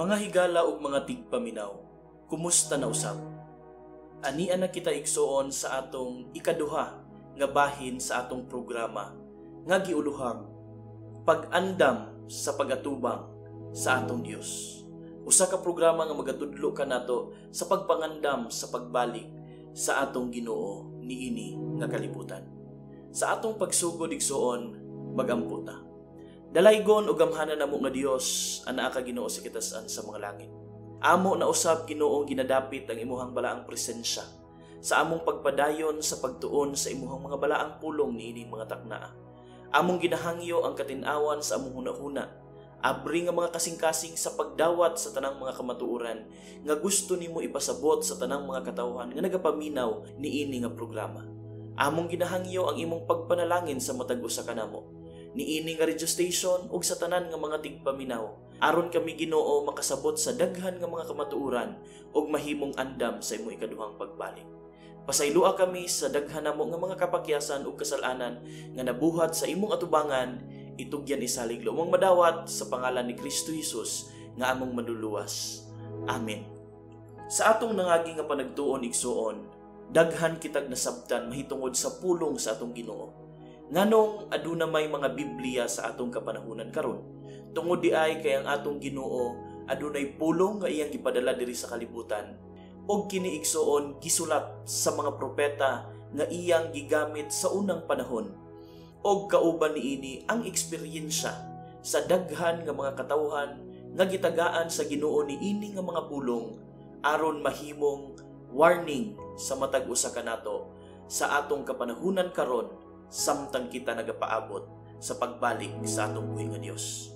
Mga higala ug mga tigpaminaw, kumusta na usab? Ani na kita igsuon sa atong ikaduha nga bahin sa atong programa nga giuluhang pag-andam sa pagatubang sa atong Dios. Usa ka programa nga magatudlo kanato sa pagpangandam sa pagbalik sa atong Ginoo niini nga kalibutan. Sa atong pagsugod igsuon, magamputa. Dalaygon o gamhana na mo nga Dios ang naa ka Ginoo sa kitasan sa mga langit. Amo na usab Ginoong ginadapit ang imuhang balaang presensya sa among pagpadayon sa pagtuon sa imuhang mga balaang pulong niining mga taknaa. Among ginahangyo ang katinawan sa among hunahuna, abri nga mga kasing-kasing sa pagdawat sa tanang mga kamatuoran nga gusto nimo ipasabot sa tanang mga katawhan nga nagapaminaw niini nga programa. Among ginahangyo ang imong pagpanalangin sa matag usa kanamo niining radio station ug sa tanan nga mga tigpaminaw aron kami Ginoo makasabot sa daghan nga mga kamatuoran ug mahimong andam sa imong ikaduhang pagbalik pasaylua kami sa daghan namo nga mga kapakyasan ug kasalanan nga nabuhat sa imong atubangan itugyan isalig lumang madawat sa pangalan ni Kristo Hesus nga among manluluwas amen sa atong nangagi nga panagtuon igsuon daghan kitag nasabtan mahitungod sa pulong sa atong Ginoo Nganong aduna may mga Biblia sa atong kapanahunan karon? Tungod di ay kay ang atong Ginoo adunay pulong nga iyang gipadala diri sa kalibutan og kiniigsoon gisulat sa mga propeta nga iyang gigamit sa unang panahon. Og kauban niini ang eksperyensya sa daghan nga mga katawhan nga gitagaan sa Ginoo niini nga mga pulong aron mahimong warning sa matag usa kanato sa atong kapanahunan karon samtang kita nagapaabot sa pagbalik sa atong buhing nga Dios.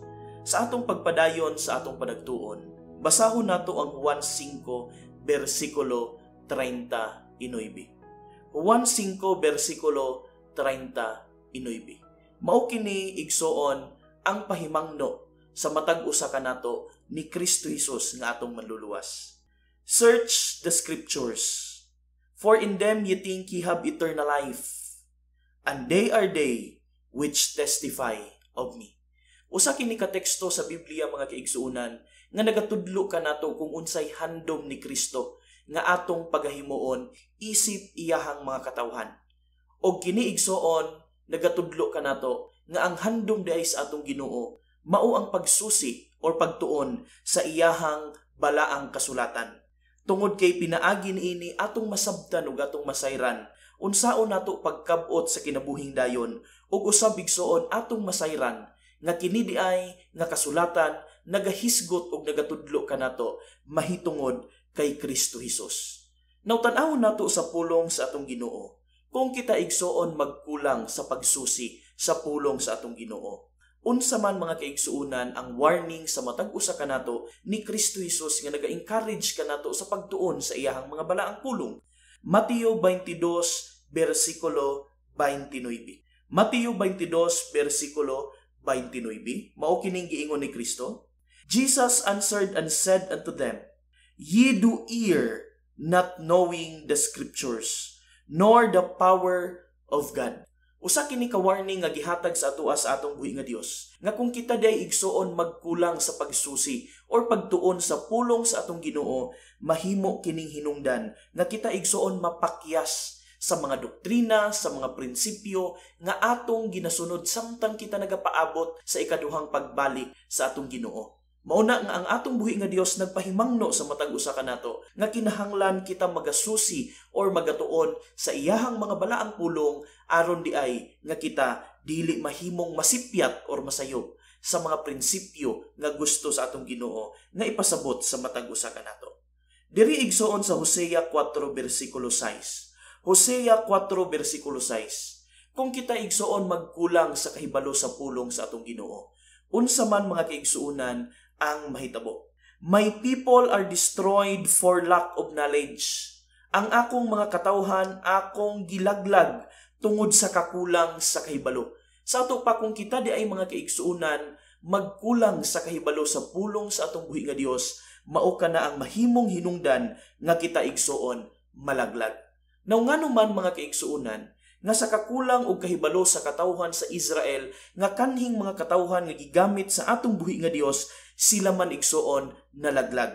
Sa atong pagpadayon sa atong panagtuon, basahon nato ang 1.5 bersikulo 30 inoibi. 1.5 bersikulo 30 inoibi. Mao kini igsuon ang pahimangno sa matag usa ka nato ni Kristo Hesus nga atong manluluwas. Search the scriptures, for in them ye think ye have eternal life, and they are they which testify of me. Usa kini ka teksto sa Biblia mga kaigsuonan nga nagatudlo kanato kung unsay handom ni Kristo nga atong pagahimuon isip iyahang mga katawhan. Og kini igsuon nagatudlo kanato nga ang handom dai sa atong Ginoo mao ang pagsusi or pagtuon sa iyahang balaang kasulatan. Tungod kay pinaagi niini atong masabtan ug atong masayran unsaon nato pagkabot sa kinabuhing dayon ug usa bigsuon atong masayran nga kini di ay nga kasulatan nagahisgot og nagatudlo kanato mahitungod kay Kristo Hesus. Now tan-awon nato sa pulong sa atong Ginoo kung kita igsuon magkulang sa pagsusi sa pulong sa atong Ginoo. Unsa man mga kaigsuonan ang warning sa matag usa kanato ni Kristo Hesus nga naga-encourage kanato sa pagtuon sa iyahang mga balaang pulong. Mateo 22 versikulo 29. Mateo 22, versikulo 29. Mao kining giingon ni Kristo. Jesus answered and said unto them, Ye do hear, not knowing the scriptures, nor the power of God. Usa kini ka warning nga gihatag sa atoa sa atong buhi nga Dios. Nga kung kita day igsuon magkulang sa pagsusi or pagtuon sa pulong sa atong Ginoo, mahimo kining hinungdan nga kita igsuon mapakyas sa mga doktrina, sa mga prinsipyo nga atong ginasunod samtang kita nagapaabot sa ikaduhang pagbalik sa atong Ginoo. Mauna nga ang atong buhi nga Dios nagpahimangno sa matag usa kanato nga kinahanglan kita magasusi or magatuon sa iyahang mga balaang pulong aron di ay nga kita dili mahimong masipyat or masayop sa mga prinsipyo nga gusto sa atong Ginoo nga ipasabot sa matag usa kanato. Diri igsoon sa Hosea 4 bersikulo 6. Hosea 4 versikulo 6. Kung kita igsuon magkulang sa kahibalo sa pulong sa atong Ginoo, unsa man mga kaigsuonan ang mahitabo. My people are destroyed for lack of knowledge. Ang akong mga katawhan akong gilaglag tungod sa kakulang sa kahibalo. Sa ato pa kung kita di ay mga kaigsuonan magkulang sa kahibalo sa pulong sa atong buhi nga Dios, mao ka na ang mahimong hinungdan nga kita igsuon malaglag. Now nga naman mga kaigsuunan, nga sa kakulang og kahibalo sa katawhan sa Israel nga kanhing mga katawhan nga gigamit sa atong buhi nga Dios sila man igsuon nalaglag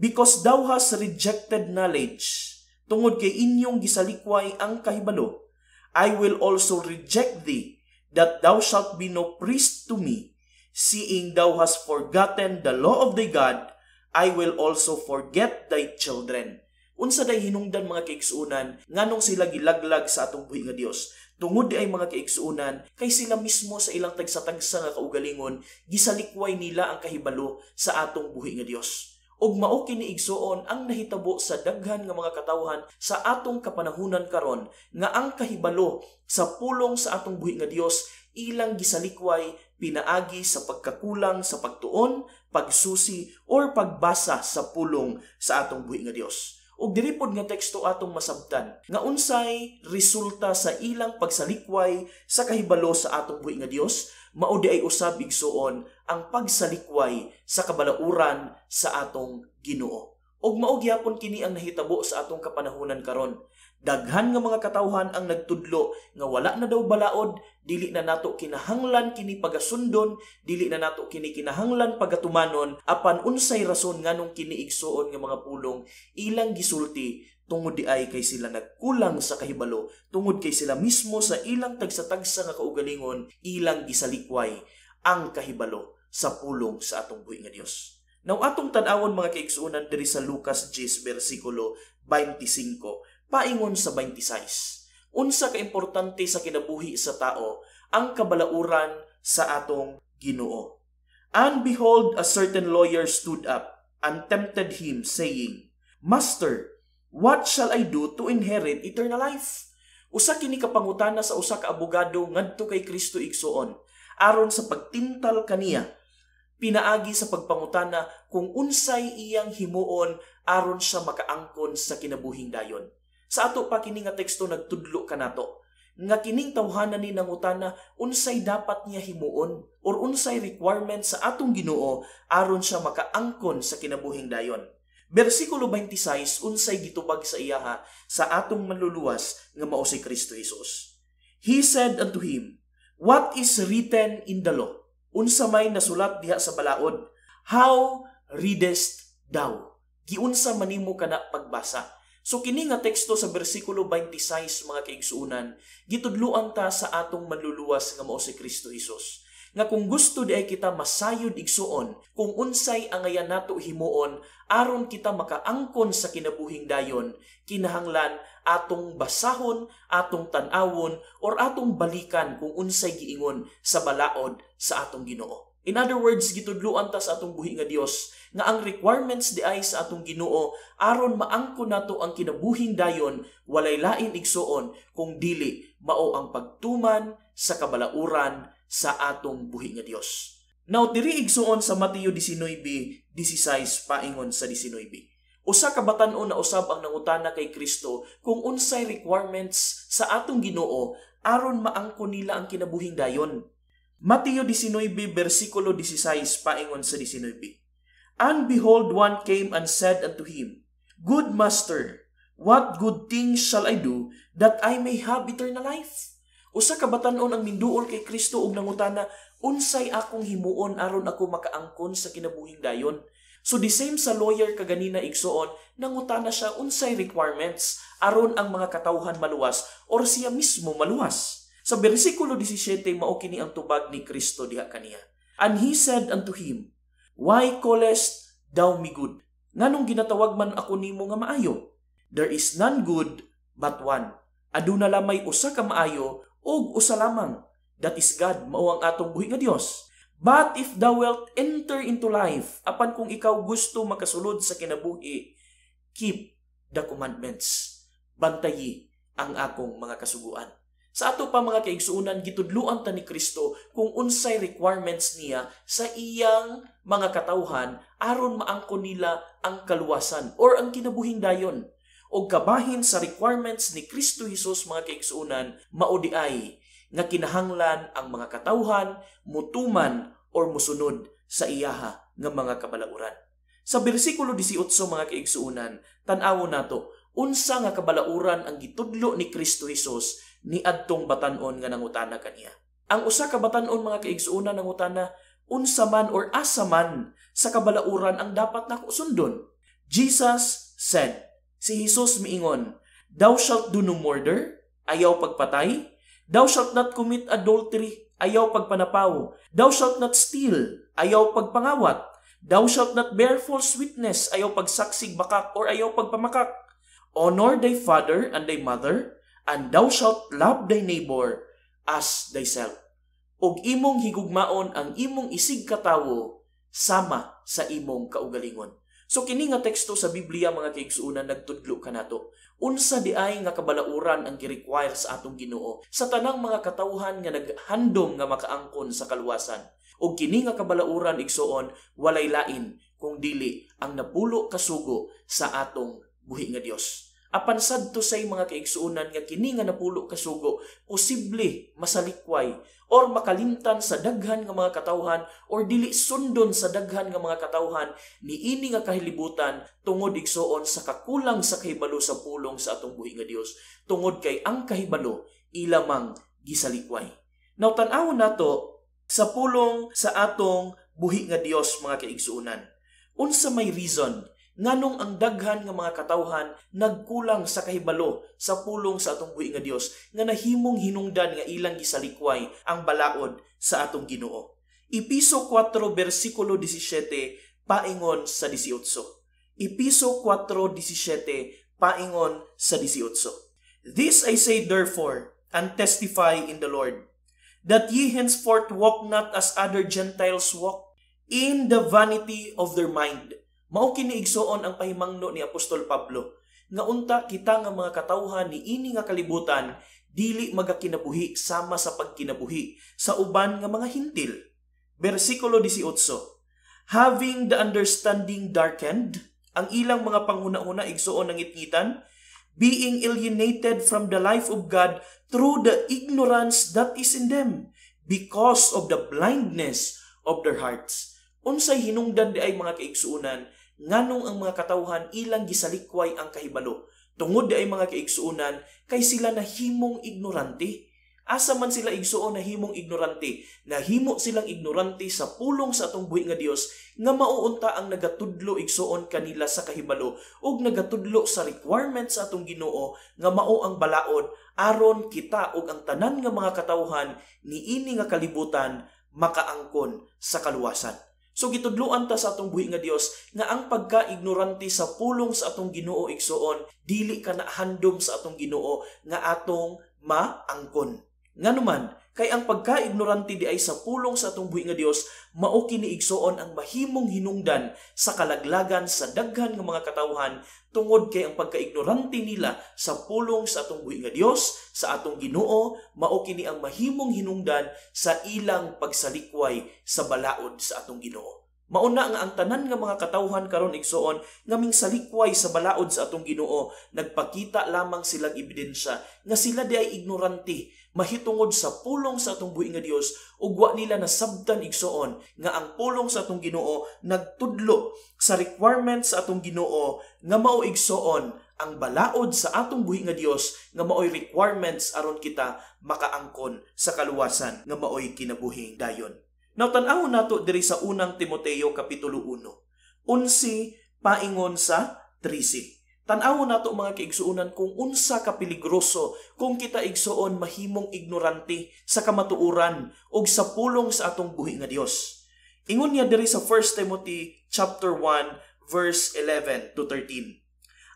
because thou hast rejected knowledge tungod kay inyong gisalikway ang kahibalo I will also reject thee that thou shalt be no priest to me seeing thou hast forgotten the law of thy God I will also forget thy children Unsa day hinungdan mga kaiksunan nganong sila gilaglag sa atong buhi nga Dios. Tungod ay mga kaiksunan kay sila mismo sa ilang tagsa-tagsa nga kaugalingon gisalikway nila ang kahibalo sa atong buhi nga Dios. Og mao kini igsuon ang nahitabo sa daghan nga mga katawhan sa atong kapanahunan karon nga ang kahibalo sa pulong sa atong buhi nga Dios ilang gisalikway pinaagi sa pagkakulang sa pagtuon, pagsusi or pagbasa sa pulong sa atong buhi nga Dios ug dili pod nga teksto atong masabtan nga unsay resulta sa ilang pagsalikway sa kahibalo sa atong buhi nga Dios mao di ay usab igsuon ang pagsalikway sa kabalauran sa atong Ginoo ug mao gyapon kini ang nahitabo sa atong kapanahunan karon Daghan nga mga katawhan ang nagtudlo nga wala na daw balaod, dili na nato kinahanglan kini pagasundon, dili na nato kini kinahanglan pagatumanon, apan unsay rason nganong kini igsuon nga mga pulong ilang gisulti tungod di ay kay sila nagkulang sa kahibalo, tungod kay sila mismo sa ilang tagsa-tagsa nga kaugalingon, ilang gisalikway ang kahibalo sa pulong sa atong buhi nga Dios. Now atong tan mga kaigsuonan diri sa Lucas 10 versikulo 25 paingon sa 26. Unsa ka importante sa kinabuhi sa tao ang kabalauran sa atong Ginoo. And behold, a certain lawyer stood up and tempted him, saying, Master, what shall I do to inherit eternal life? Usa kini kapangutana sa usa ka abogado ngadto kay Kristo igsuon aron sa pagtintal kaniya pinaagi sa pagpangutana kung unsay iyang himuon aron siya makaangkon sa kinabuhing dayon. Sa ato pa kini nga teksto nagtudlo kanato nga kining tawhana ni nangutana unsay dapat niya himuon or unsay requirement sa atong Ginoo aron siya makaangkon sa kinabuhing dayon. Bersikulo 26 unsay gitubag sa iyaha sa atong maluluwas nga mao si Kristo Hesus. He said unto him, What is written in the law? Unsa may nasulat diha sa balaod? How readest thou? Giunsa manimo kana pagbasa? So kini nga teksto sa bersikulo 26 mga kaigsuunan, gitudluan ta sa atong manluluwas nga mao si Kristo Hesus. Nga kung gusto di ay kita masayod igsuon, kung unsay ang ayan nato himuon, aron kita makaangkon sa kinabuhing dayon, kinahanglan atong basahon, atong tanawon, or atong balikan kung unsay giingon sa balaod sa atong Ginoo. In other words, gitudluan ta sa atong buhi nga Dios nga ang requirements di ay sa atong Ginoo aron maangko nato ang kinabuhing dayon walay lain igsuon kung dili mao ang pagtuman sa kabalauran sa atong buhi nga Dios. Now diri igsuon sa Mateo 19:16 paingon sa 19. Usa ka batan-o na usab ang nangutana kay Kristo kung unsay requirements sa atong Ginoo aron maangko nila ang kinabuhing dayon. Mateo 19 bersikulo 16 paingon sa 19. And behold, one came and said unto him, Good master, what good thing shall I do that I may have eternal life? Usa ka batan-on ang minduol kay Kristo ug nangutana, unsay akong himuon aron ako makaangkon sa kinabuhing dayon? So the same sa lawyer kaganina igsuon, nangutana siya unsay requirements aron ang mga katawhan maluwas or siya mismo maluwas. Sa bersikulo 17 mao kini ang tubag ni Kristo diha kaniya. And he said unto him, Why callest thou me good? Nanong ginatawag man ako nimo nga maayo? There is none good but one. Aduna lamay usa ka maayo og usa lamang. That is God, mao ang atong buhi nga Dios. But if thou wilt enter into life, apan kung ikaw gusto makasulod sa kinabuhi, keep the commandments. Bantayi ang akong mga kasuguan. Sa ato pa mga kaigsuunan, gitudluan ta ni Kristo kung unsay requirements niya sa iyang mga katawhan aron maangko nila ang kaluwasan or ang kinabuhing dayon. O kabahin sa requirements ni Kristo Jesus mga kaigsuunan, maudiay nga kinahanglan ang mga katawhan mutuman or musunod sa iyaha ng mga kabalauran. Sa bersikulo 18 mga kaigsuunan, tan-awo nato unsa nga kabalauran ang gitudlo ni Kristo Jesus ni adtong batanon nga nangutana kaniya. Ang usa ka batanon mga kaigsuuna nangutana unsa man or asa man sa kabalauran ang dapat nako sundon. Jesus said, si Jesus miingon, Thou shalt do no murder, ayaw pagpatay. Thou shalt not commit adultery, ayaw pagpanapaw. Thou shalt not steal, ayaw pagpangawat. Thou shalt not bear false witness, ayaw pagsaksig bakak or ayaw pagpamakak. Honor thy father and thy mother, and thou shalt love thy neighbor as thyself. Og imong higugmaon ang imong isig katawo sama sa imong kaugalingon. So kini nga teksto sa Biblia mga kaigsuonan nagtudlo kanato. Unsa di ay nga kabalauran ang gi-require sa atong Ginoo sa tanang mga katawhan nga naghandom nga makaangkon sa kaluwasan. Og kini nga kabalauran igsuon walay lain kung dili ang napulo kasugo sa atong buhi nga Dios. Apan sadto say mga kaigsuonan nga kini nga napulo kasugo, posible masalikway or makalimtan sa daghan nga mga katawhan or dili sundon sa daghan nga mga katawhan niini nga kahilibutan tungod igsuon sa kakulang sa kahibalo sa pulong sa atong buhi nga Dios tungod kay ang kahibalo ilamang gisalikway. Now tan-awon nato sa pulong sa atong buhi nga Dios mga kaigsuonan. Unsa may reason Nganong ang daghan nga mga katawhan nagkulang sa kahibalo sa pulong sa atong buhi nga Dios nga nahimong hinungdan nga ilang gisalikway ang balaod sa atong Ginoo. Ipiso 4 bersikulo 17 paingon sa 18. Ipiso 4:17 paingon sa 18. This I say therefore and testify in the Lord that ye henceforth walk not as other Gentiles walk in the vanity of their mind Mao kini igsuon ang pahimangno ni Apostol Pablo nga unta kita nga mga katawhan ni ini nga kalibutan dili magakinabuhi sama sa pagkinabuhi sa uban nga mga hintil. Bersikulo 18. Having the understanding darkened, ang ilang mga panguna-una igsuon ng itngitan, being alienated from the life of God through the ignorance that is in them because of the blindness of their hearts. Unsay hinungdan di ay mga kaigsuunan nganong ang mga katawhan ilang gisalikway ang kahibalo tungod ay mga kaigsuonan kay sila na himong ignorante asa man sila igsuon na himong ignorante na himo silang ignorante sa pulong sa atong buhi nga Dios nga mauunta ang nagatudlo igsuon kanila sa kahibalo ug nagatudlo sa requirements sa atong Ginoo nga mao ang balaod aron kita ug ang tanan nga mga katawhan niini nga kalibutan makaangkon sa kaluwasan So gitudloan ta sa atong buhi nga Dios nga ang pagka-ignorante sa pulong sa atong Ginoo igsuon dili ka na handom sa atong Ginoo nga atong maangkon. Nganuman Kay ang pagka di ay sa pulong sa atong buhi nga Dios mao kini igsoon ang mahimong hinungdan sa kalaglagan sa daghan nga mga katawhan tungod kay ang pagka nila sa pulong sa atong buhi nga Dios sa atong Ginoo mao kini ang mahimong hinungdan sa ilang pagsalikway sa balaod sa atong Ginoo. Mauna nga ang tanan nga mga katawhan karon igsoon ngaming salikway sa balaod sa atong Ginoo nagpakita lamang silang ebidensya nga sila di ay ignorante mahitungod sa pulong sa atong buhi nga Dios ug wa nila nasabtan igsoon nga ang pulong sa atong Ginoo nagtudlo sa requirements sa atong Ginoo nga mao igsoon ang balaod sa atong buhi nga Dios nga maoy requirements aron kita makaangkon sa kaluwasan nga maoy kinabuhing dayon. Now tan nato diri sa unang Timoteo kapitulo 1. Unsi paingon sa 3 Tanaw na to mga kaigsuunan kung unsa ka peligroso kung kita igsuon mahimong ignorante sa kamatuuran o sa pulong sa atong buhi nga Dios. Ingon niya diri sa 1 Timothy chapter 1 verse 11 to 13.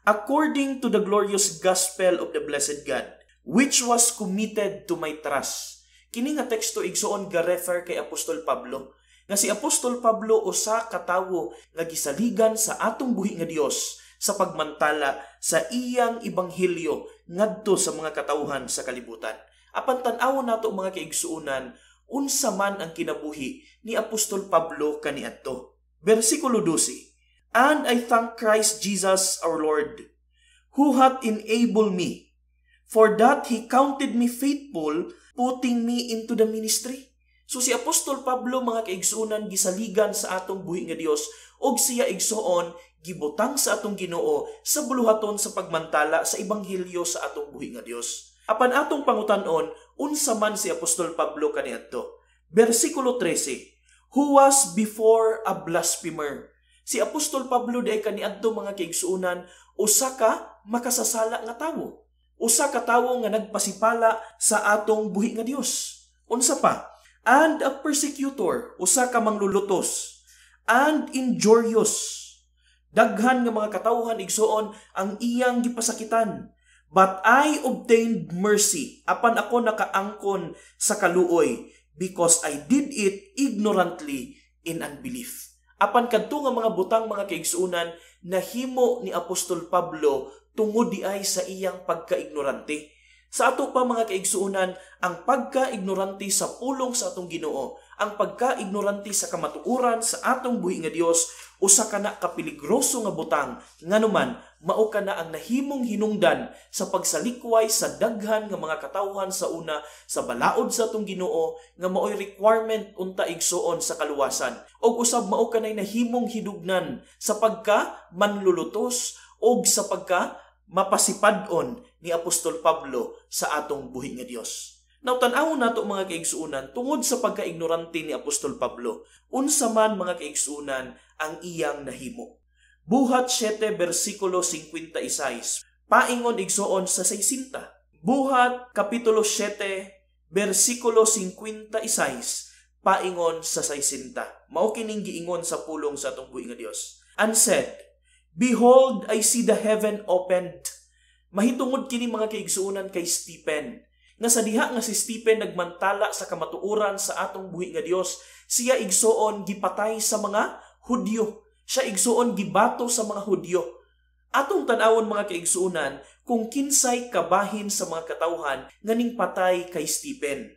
According to the glorious gospel of the blessed God, which was committed to my trust. Kini nga teksto igsuon ga-refer kay Apostol Pablo nga si Apostol Pablo usa ka tawo nga gisaligan sa atong buhi nga Dios sa pagmantala sa iyang ibanghilyo ngadto sa mga katauhan sa kalibutan. Apan tan-aw nato mga kaigsuonan unsa man ang kinabuhi ni Apostol Pablo kaniadto. Bersikulo 12. And I thank Christ Jesus our Lord who hath enabled me for that he counted me faithful putting me into the ministry. So si Apostol Pablo mga kaigsuonan gisaligan sa atong buhi nga Dios og siya igsuon gibutang sa atong Ginoo sa buluhaton sa pagmantala sa ebanghelyo sa atong buhi nga Dios. Apan atong pangutan-on unsa man si Apostol Pablo kaniadto. Bersikulo 13. Who was before a blasphemer? Si Apostol Pablo day kaniadto mga kaigsuonan usa ka makasasala nga tawo. Usa ka tawo nga nagpasipala sa atong buhi nga Dios. Unsa pa? And a persecutor, usa ka manglulutos. And injurious, Daghan nga mga katawhan igsuon ang iyang gipasakitan. But I obtained mercy apan ako nakaangkon sa kaluoy because I did it ignorantly in unbelief. Apan kadto nga mga butang mga kaigsuonan na himo ni Apostol Pablo tungod diay sa iyang pagkaignorante. Sa ato pa mga kaigsuonan, ang pagkaignorante sa pulong sa atong Ginoo ang pagkaignorante sa kamatuoran sa atong buhi nga Dios usa ka na kapiligroso nga butang nganuman mao ka na ang nahimong hinungdan sa pagsalikway sa daghan nga mga katawhan sa una sa balaod sa atong Ginoo nga maoy requirement unta igsuon sa kaluwasan og usab mao ka nay nahimong hidugnan sa pagka manlulutos og sa pagka mapasipadon ni Apostol Pablo sa atong buhi nga Dios Now tanaw nato mga kaigsuunan tungod sa pagkaignorante ni Apostol Pablo unsa man mga kaigsuunan ang iyang nahimo. Buhat 7 bersikulo 56 paingon igsoon sa 60. Buhat kapitulo 7 bersikulo 56 paingon sa 60. Mao kining giingon sa pulong sa atong buhi nga Dios. And said, Behold, I see the heaven opened. Mahitungod kini mga kaigsuunan kay Stephen Nasa diha nga si Stephen nagmantala sa kamatuuran sa atong buhi nga Dios, siya igsuon gipatay sa mga Hudyo. Siya igsuon gibato sa mga Hudyo. Atong tanawon mga kaigsuonan kung kinsay kabahin sa mga katawhan nganing patay kay Stephen.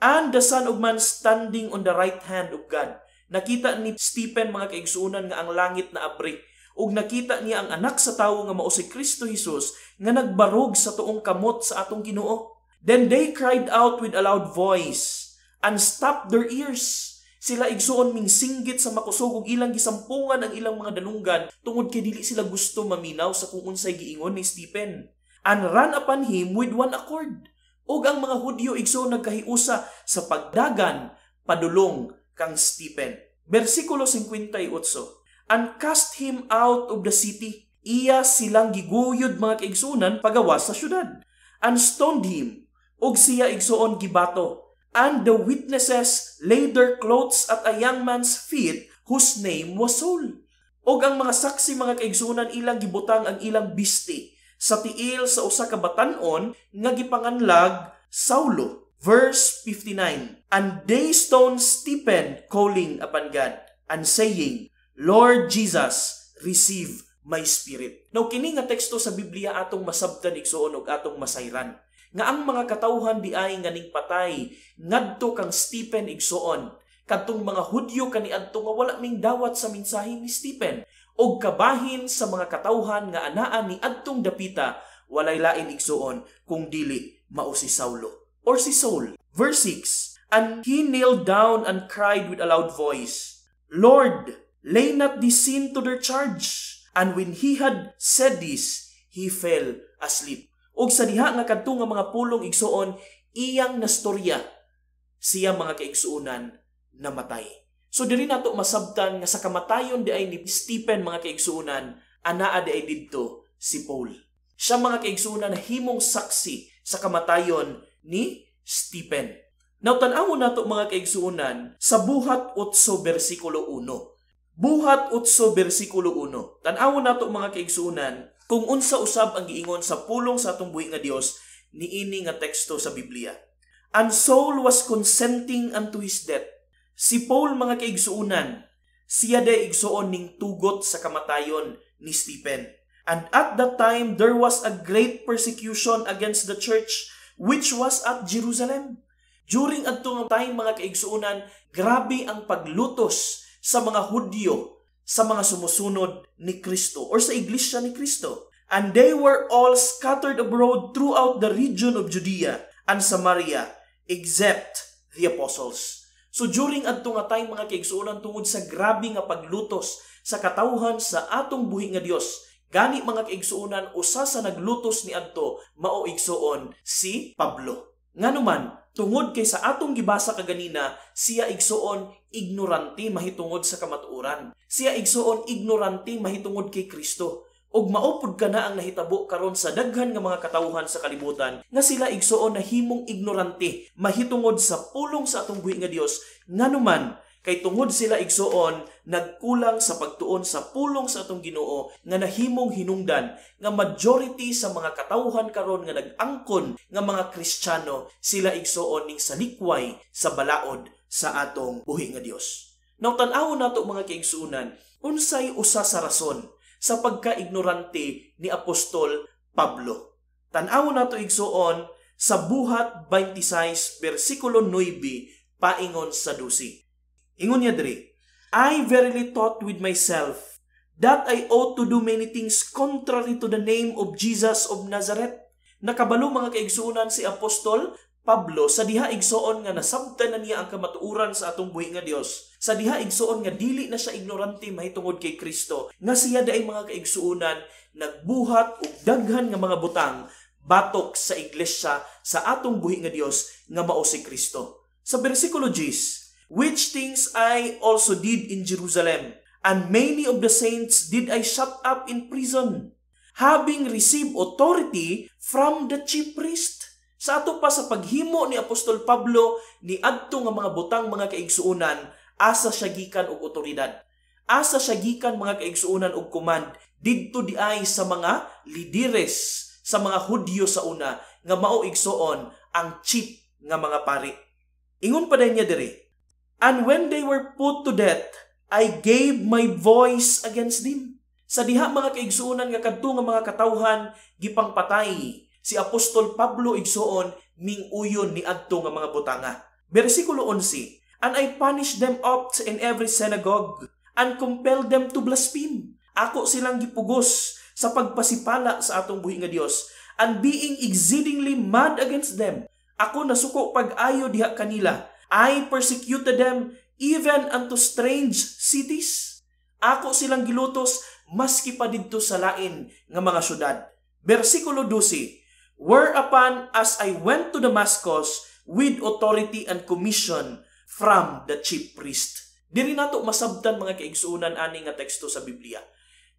And the Son of Man standing on the right hand of God. Nakita ni Stephen mga kaigsuonan nga ang langit na abri ug nakita niya ang anak sa tawo nga mao si Kristo Hesus nga nagbarog sa tuong kamot sa atong Ginoo. Then they cried out with a loud voice and stopped their ears. Sila igsuon ming singgit sa makusog ug ilang gisampungan ang ilang mga dalunggan tungod kay dili sila gusto maminaw sa kung unsay giingon ni Stephen. And ran upon him with one accord. Ug ang mga Hudyo igsuon nagkahiusa sa pagdagan padulong kang Stephen. Versikulo 58. And cast him out of the city. Iya silang giguyod mga kaigsunan pagawas sa syudad. And stoned him ug siya igsuon gibato. And the witnesses laid their clothes at a young man's feet whose name was Saul. Og ang mga saksi mga kaigsunan ilang gibutang ang ilang bisti sa tiil sa usa ka batan-on nga gipanganlag Saulo. Verse 59. And they stone Stephen calling upon God and saying, Lord Jesus, receive my spirit. Now kini nga teksto sa Biblia atong masabtan igsuon og atong masayran nga ang mga katauhan di ay nganing patay ngadto kang Stephen igsuon kadtong mga Hudyo kaniadto nga wala ming dawat sa mensahe ni Stephen og kabahin sa mga katauhan nga anaa ni adtong dapita walay lain igsuon kung dili mao si Saulo or si Saul verse 6 and he kneeled down and cried with a loud voice Lord lay not this sin to their charge and when he had said this he fell asleep Og sa diha nga kadto nga mga pulong igsuon, iyang nastorya siya mga kaigsuonan namatay. So diri nato masabtan nga sa kamatayon di ay ni Stephen mga kaigsuonan, anaa di ay didto si Paul. Siya mga kaigsuonan na himong saksi sa kamatayon ni Stephen. Now tan-aw nato mga kaigsuonan sa buhat 8 bersikulo 1. Buhat 8 bersikulo 1. Tan-aw nato mga kaigsuonan kung unsa usab ang giingon sa pulong sa atong buhi nga Dios niini nga teksto sa Biblia. And Saul was consenting unto his death. Si Paul mga kaigsuunan, siya day igsuon ning tugot sa kamatayon ni Stephen. And at that time there was a great persecution against the church which was at Jerusalem. During adtong time mga kaigsuunan, grabe ang paglutos sa mga Hudyo sa mga sumusunod ni Kristo or sa iglesia ni Kristo. And they were all scattered abroad throughout the region of Judea and Samaria except the apostles. So during adto nga time mga kaigsuonan tungod sa grabe nga paglutos sa katauhan sa atong buhi nga Dios, gani mga kaigsuonan usa sa naglutos ni adto mao igsuon si Pablo. Nganuman, tungod kay sa atong gibasa kaganina, siya igsuon ignoranti mahitungod sa kamatuoran. Siya igsoon ignoranti mahitungod kay Kristo. Og maupod ka na ang nahitabo karon sa daghan nga mga katawhan sa kalibutan nga sila igsoon na himong ignorante mahitungod sa pulong sa atong buhi nga Dios nganuman kay tungod sila igsoon nagkulang sa pagtuon sa pulong sa atong Ginoo nga nahimong hinungdan nga majority sa mga katawhan karon nga nagangkon nga mga Kristiyano sila igsoon ning salikway sa balaod sa atong buhi nga Dios. Now tan-aw nato mga kaigsuonan, unsay usa sa rason sa pagkaignorante ni Apostol Pablo. Tan-aw nato igsuon sa buhat 26 bersikulo 9 paingon sa 12. Ingon niya diri, I verily thought with myself that I ought to do many things contrary to the name of Jesus of Nazareth. Nakabalo mga kaigsuunan si Apostol Pablo sa diha igsoon nga nasabtan na niya ang kamatuuran sa atong buhi nga Dios sa diha igsoon nga dili na siya ignorante mahitungod kay Kristo nga siya dai mga kaigsuonan nagbuhat og daghan nga mga butang batok sa iglesia sa atong buhi nga Dios nga mao si Kristo sa bersikulo 10 which things I also did in Jerusalem and many of the saints did I shut up in prison having received authority from the chief priest sa ato pa sa paghimo ni Apostol Pablo ni adto nga mga butang mga kaigsuunan asa siya gikan og otoridad. Asa siya gikan mga kaigsuunan og command didto diay sa mga lideres sa mga Hudyo sa una nga mao igsuon ang chief nga mga pari. Ingon pa niya dire. And when they were put to death, I gave my voice against them. Sa diha mga kaigsuunan nga kadto nga mga katawhan gipangpatay si Apostol Pablo igsuon uyon ni adto nga mga butanga. Bersikulo 11, And I punish them oft in every synagogue, and compel them to blaspheme. Ako silang gipugos sa pagpasipala sa atong buhi nga Dios, and being exceedingly mad against them. Ako nasuko pag-ayo diha kanila. I persecuted them even unto strange cities. Ako silang gilutos maski pa didto sa lain nga mga syudad. Bersikulo 12, Whereupon, as I went to Damascus with authority and commission from the chief priest. Diri nato masabtan mga kaigsuunan ani nga teksto sa Biblia.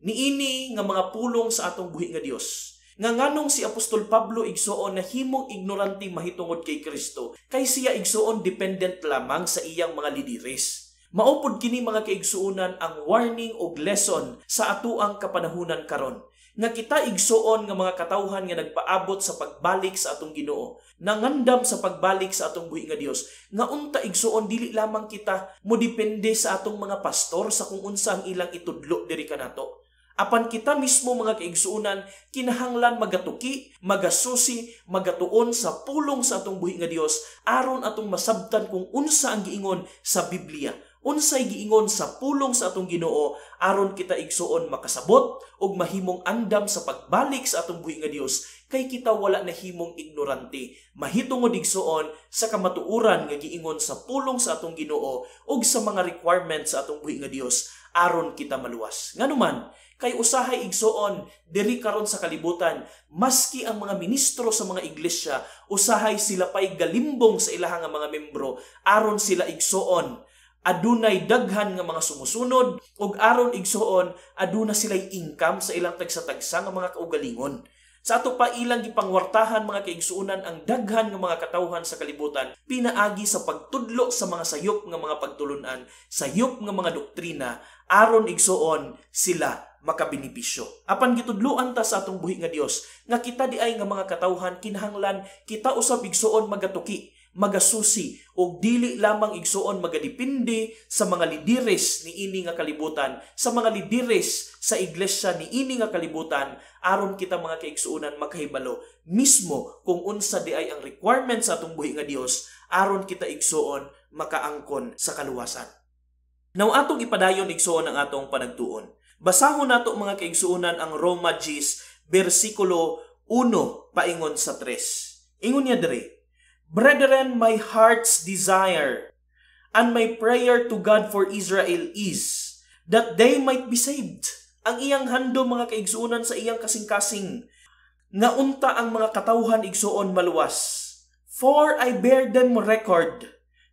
Niini nga mga pulong sa atong buhi nga Dios. Nga nganong si Apostol Pablo igsuon na himong ignorante mahitungod kay Kristo kay siya igsuon dependent lamang sa iyang mga lideres. Maupod kini mga kaigsuunan ang warning og lesson sa atuang kapanahunan karon nga kita igsuon nga mga katawhan nga nagpaabot sa pagbalik sa atong Ginoo nangandam sa pagbalik sa atong buhi nga Dios nga unta igsuon dili lamang kita mo depende sa atong mga pastor sa kung unsa ang ilang itudlo diri kanato apan kita mismo mga kaigsuonan kinahanglan magatuki magasusi magatuon sa pulong sa atong buhi nga Dios aron atong masabtan kung unsa ang giingon sa Biblia unsay giingon sa pulong sa atong Ginoo aron kita igsuon makasabot og mahimong andam sa pagbalik sa atong buhi nga Dios kay kita wala na himong ignorante mahitungod igsuon sa kamatuoran nga giingon sa pulong sa atong Ginoo og sa mga requirements sa atong buhi nga Dios aron kita maluwas nganuman kay usahay igsuon diri karon sa kalibutan maski ang mga ministro sa mga iglesia usahay sila pay galimbong sa ilahang mga membro aron sila igsuon adunay daghan nga mga sumusunod ug aron igsuon aduna silay income sa ilang tagsa-tagsa nga mga kaugalingon. Sa ato pa ilang gipangwartahan mga kaigsuonan ang daghan nga mga katawhan sa kalibutan pinaagi sa pagtudlo sa mga sayop ng mga pagtulunan, sayop ng mga doktrina aron igsuon sila makabenepisyo. Apan gitudloan ta sa atong buhi nga Dios nga kita di ay nga mga katawhan kinahanglan kita usab igsuon magatuki magasusi o dili lamang igsuon magadipindi sa mga lideres ni ini nga kalibutan sa mga lideres sa iglesia ni ini nga kalibutan aron kita mga kaigsuonan makahibalo mismo kung unsa di ay ang requirement sa atong buhi nga Dios aron kita igsuon makaangkon sa kaluwasan Now atong ipadayon igsuon ang atong panagtuon basahon nato mga kaigsuonan ang Roma 10 versikulo 1 paingon sa 3 Ingon niya dere Brethren, my heart's desire and my prayer to God for Israel is that they might be saved. Ang iyang hando mga kaigsuonan sa iyang kasing-kasing nga unta ang mga katawhan igsuon maluwas. For I bear them record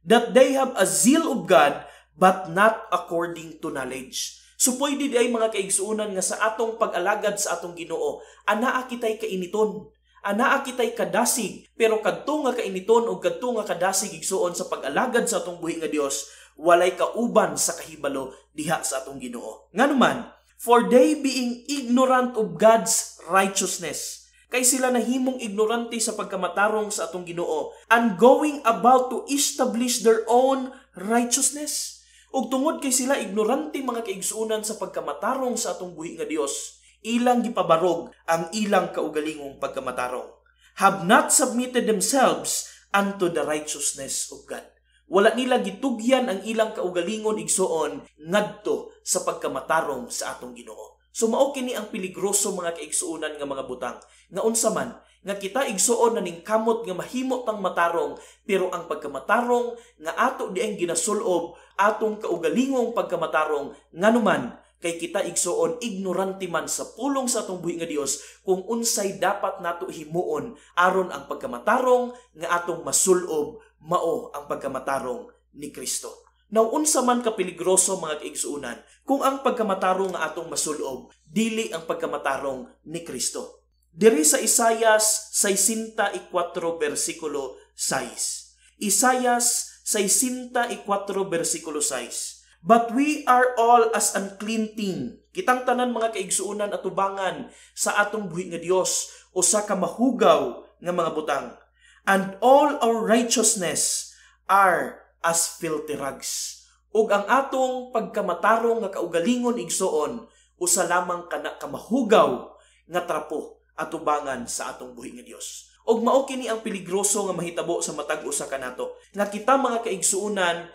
that they have a zeal of God but not according to knowledge. So pwede di ay mga kaigsuunan nga sa atong pag-alagad sa atong ginoo, anaa kitay kainiton. Anaa kitay kadasig, pero kadto nga kainiton o kadto kadasig igsuon sa pag-alagad sa atong buhi nga Dios, walay kauban sa kahibalo diha sa atong Ginoo. Nganuman, for they being ignorant of God's righteousness, kay sila nahimong ignorante sa pagkamatarong sa atong Ginoo, and going about to establish their own righteousness. Ug tungod kay sila ignorante mga kaigsuonan sa pagkamatarong sa atong buhi nga Dios, ilang gipabarog ang ilang kaugalingong pagkamatarong. Have not submitted themselves unto the righteousness of God. Wala nila gitugyan ang ilang kaugalingon igsoon ngadto sa pagkamatarong sa atong Ginoo. So mao kini ang peligroso mga kaigsuonan nga mga butang. Nga unsa man nga kita igsuon naning kamot nga mahimo tang matarong pero ang pagkamatarong nga ato diay ginasulob atong kaugalingong pagkamatarong nganuman Kay kita igsuon ignorante man sa pulong sa atong buhi nga Dios kung unsay dapat nato himuon aron ang pagkamatarong nga atong masulob mao ang pagkamatarong ni Kristo. Now unsa man ka peligroso mga kaigsuunan kung ang pagkamatarong nga atong masulob dili ang pagkamatarong ni Kristo. Diri sa Isayas 64 versikulo 6. Isayas 64 versikulo 6. But we are all as unclean thing. Kitang tanan mga kaigsuunan at ubangan sa atong buhi nga Dios o sa kamahugaw nga mga butang. And all our righteousness are as filthy rags. Ug ang atong pagkamatarong nga kaugalingon igsuon usa lamang kana kamahugaw nga trapo at ubangan sa atong buhi nga Dios og mao kini ang peligroso nga mahitabo sa matag usa kanato nga kita mga kaigsuunan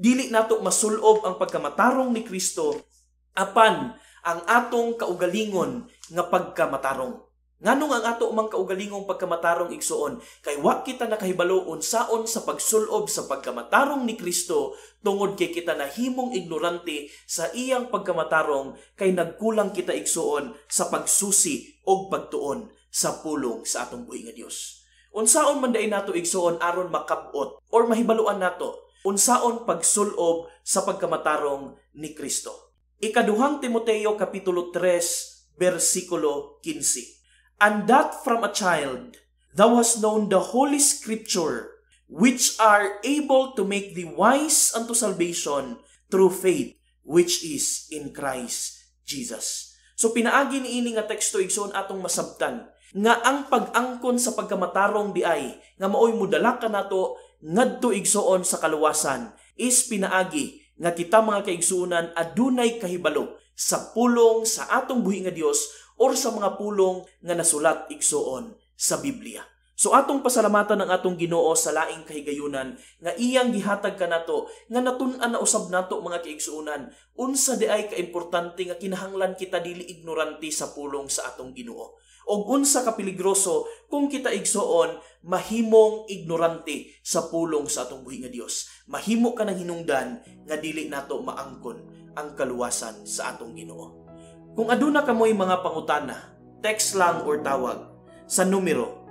Dili nato masulob ang pagkamatarong ni Kristo apan ang atong kaugalingon nga pagkamatarong. Nganong ang ato mang kaugalingong pagkamatarong igsuon kay wa kita nakahibalo unsaon sa pagsulob sa pagkamatarong ni Kristo tungod kay kita nahimong ignorante sa iyang pagkamatarong kay nagkulang kita igsuon sa pagsusi og pagtuon sa pulong sa atong buhi nga Dios. Unsaon man dai nato igsuon aron makabot or mahibaluan nato unsaon pagsulob sa pagkamatarong ni Kristo. Ikaduhang Timoteo kapitulo 3 bersikulo 15. And that from a child thou hast known the holy scripture which are able to make thee wise unto salvation through faith which is in Christ Jesus. So pinaagi ni ini nga teksto igsoon atong masabtan nga ang pag-angkon sa pagkamatarong di ay nga maoy mudala ka nato ngadto igsuon sa kaluwasan is pinaagi nga kita mga kaigsuonan adunay kahibalo sa pulong sa atong buhi nga Dios or sa mga pulong nga nasulat igsuon sa Biblia. So atong pasalamatan ng atong Ginoo sa laing kahigayunan nga iyang gihatag kanato nga natun-an na usab nato mga kaigsuonan unsa di ay kaimportante nga kinahanglan kita dili ignorante sa pulong sa atong Ginoo og unsa ka peligroso kung kita igsuon mahimong ignorante sa pulong sa atong buhi nga Dios. Mahimo ka nang hinungdan nga dili nato maangkon ang kaluwasan sa atong Ginoo. Kung aduna kamoy mga pangutana, text lang or tawag sa numero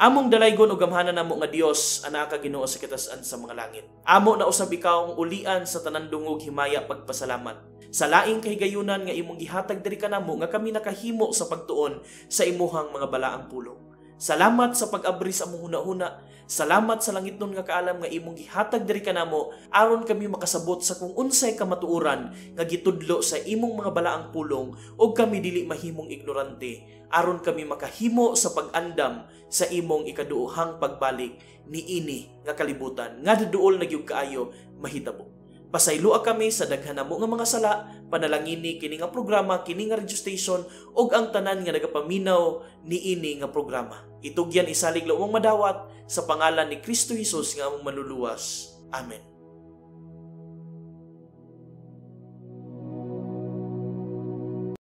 Among dalaygon og gamhanan namo nga Dios anaka Ginoo sa kitas sa mga langit. Amo na usab ikaw ang ulian sa tanan dungog himaya pagpasalamat. Sa laing kahigayunan nga imong gihatag diri kanamo nga kami nakahimo sa pagtuon sa imuhang mga balaang pulong. Salamat sa pag-abri sa among una Salamat sa langit nun nga kaalam nga imong gihatag diri namo aron kami makasabot sa kung unsay kamatuoran nga gitudlo sa imong mga balaang pulong ug kami dili mahimong ignorante aron kami makahimo sa pag-andam sa imong ikaduohang pagbalik ni ini nga kalibutan nga duol na gyud kaayo mahitabo. Pasaylo kami sa daghan namo nga mga sala, panalangini kini nga programa kini nga radio station ug ang tanan nga nagapaminaw ni ini nga programa. Itugyan isalig lawang madawat sa pangalan ni Kristo Jesus nga among manluluwas. Amen.